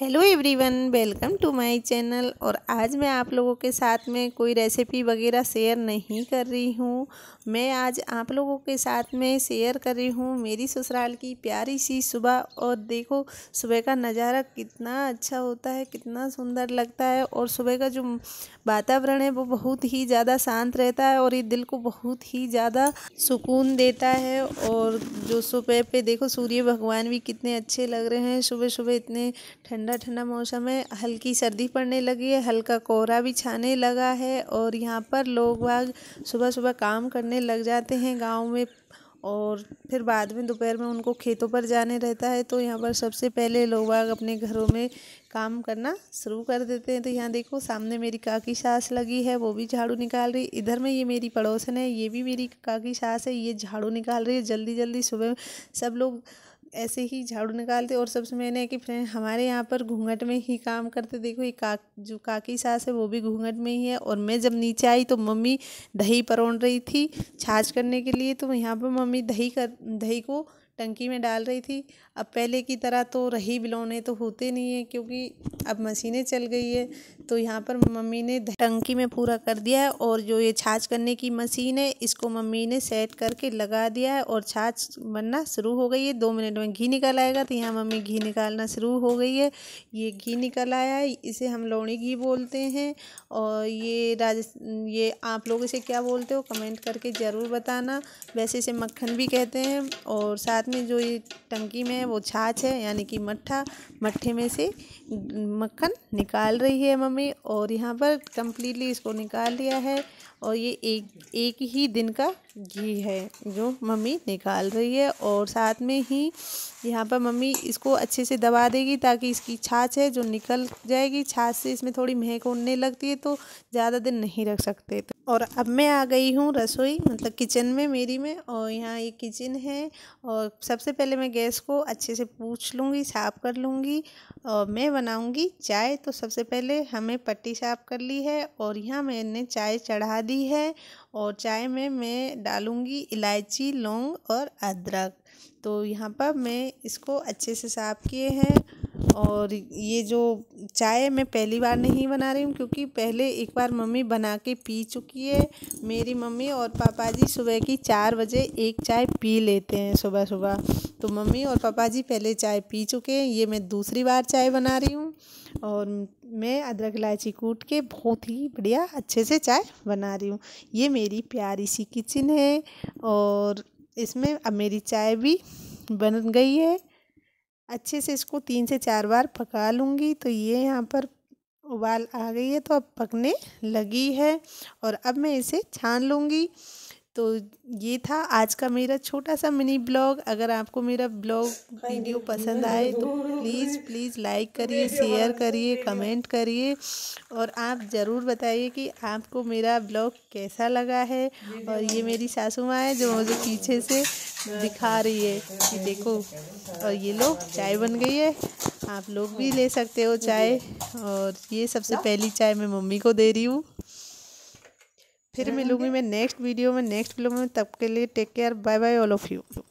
hello everyone welcome to my channel और आज मैं आप लोगों के साथ में कोई रेसिपी वगैरह शेयर नहीं कर रही हूँ मैं आज आप लोगों के साथ में शेयर कर रही हूँ मेरी ससुराल की प्यारी सी सुबह और देखो सुबह का नज़ारा कितना अच्छा होता है कितना सुंदर लगता है और सुबह का जो वातावरण है वो बहुत ही ज़्यादा शांत रहता है और ये दिल को बहुत ही ज़्यादा सुकून देता है और जो सुबह पे देखो सूर्य भगवान भी कितने अच्छे लग रहे हैं सुबह सुबह इतने ठंड ठंडा ठंडा मौसम है हल्की सर्दी पड़ने लगी है हल्का कोहरा भी छाने लगा है और यहाँ पर लोग बाग सुबह सुबह काम करने लग जाते हैं गाँव में और फिर बाद में दोपहर में उनको खेतों पर जाने रहता है तो यहाँ पर सबसे पहले लोग बाग अपने घरों में काम करना शुरू कर देते हैं तो यहाँ देखो सामने मेरी काकी सास लगी है वो भी झाड़ू निकाल रही इधर में ये मेरी पड़ोसन है ये भी मेरी काकी सास है ये झाड़ू निकाल रही है जल्दी जल्दी सुबह सब लोग ऐसे ही झाड़ू निकालते और सबसे मैंने कि फ्रेंड हमारे यहाँ पर घूंघट में ही काम करते देखो ये काक जो काकी सास है वो भी घूंघट में ही है और मैं जब नीचे आई तो मम्मी दही परोन रही थी छाछ करने के लिए तो यहाँ पर मम्मी दही कर दही को टंकी में डाल रही थी अब पहले की तरह तो रही बिलौने तो होते नहीं है क्योंकि अब मशीनें चल गई है तो यहाँ पर मम्मी ने टंकी में पूरा कर दिया है और जो ये छाछ करने की मशीन है इसको मम्मी ने सेट करके लगा दिया है और छाछ बनना शुरू हो गई है दो मिनट में घी निकल आएगा तो यहाँ मम्मी घी निकालना शुरू हो गई है ये घी निकल आया है इसे हम लौड़ी घी बोलते हैं और ये राज ये आप लोग इसे क्या बोलते हो कमेंट करके ज़रूर बताना वैसे इसे मक्खन भी कहते हैं और साथ में जो ये टंकी में है वो छाछ है यानी कि मट्ठा मट्ठे में से मक्खन निकाल रही है मम्मी और यहाँ पर कम्प्लीटली इसको निकाल लिया है और ये एक एक ही दिन का घी है जो मम्मी निकाल रही है और साथ में ही यहाँ पर मम्मी इसको अच्छे से दबा देगी ताकि इसकी छाछ है जो निकल जाएगी छाछ से इसमें थोड़ी महक उड़ने लगती है तो ज़्यादा दिन नहीं रख सकते तो और अब मैं आ गई हूँ रसोई मतलब किचन में मेरी में और यहाँ ये किचन है और सबसे पहले मैं गैस को अच्छे से पूछ लूँगी साफ़ कर लूँगी और मैं बनाऊँगी चाय तो सबसे पहले हमें पट्टी साफ़ कर ली है और यहाँ मैंने चाय चढ़ा दी है और चाय में मैं डालूँगी इलायची लौंग और अदरक तो यहाँ पर मैं इसको अच्छे से साफ़ किए हैं और ये जो चाय मैं पहली बार नहीं बना रही हूँ क्योंकि पहले एक बार मम्मी बना के पी चुकी है मेरी मम्मी और पापा जी सुबह की चार बजे एक चाय पी लेते हैं सुबह सुबह तो मम्मी और पापा जी पहले चाय पी चुके हैं ये मैं दूसरी बार चाय बना रही हूँ और मैं अदरक इलायची कूट के बहुत ही बढ़िया अच्छे से चाय बना रही हूँ ये मेरी प्यारी सी किचन है और इसमें अब मेरी चाय भी बन गई है अच्छे से इसको तीन से चार बार पका लूँगी तो ये यहाँ पर उबाल आ गई है तो अब पकने लगी है और अब मैं इसे छान लूँगी तो ये था आज का मेरा छोटा सा मिनी ब्लॉग अगर आपको मेरा ब्लॉग वीडियो पसंद आए तो प्लीज़ प्लीज़ लाइक करिए शेयर करिए कमेंट करिए और आप ज़रूर बताइए कि आपको मेरा ब्लॉग कैसा लगा है और ये मेरी सासू माँ है जो मुझे पीछे से दिखा रही है कि देखो और ये लो चाय बन गई है आप लोग भी ले सकते हो चाय और ये सबसे पहली चाय मैं मम्मी को दे रही हूँ फिर मिलूंगी मैं नेक्स्ट वीडियो में नेक्स्ट फिल्म में तब के लिए take care bye bye all of you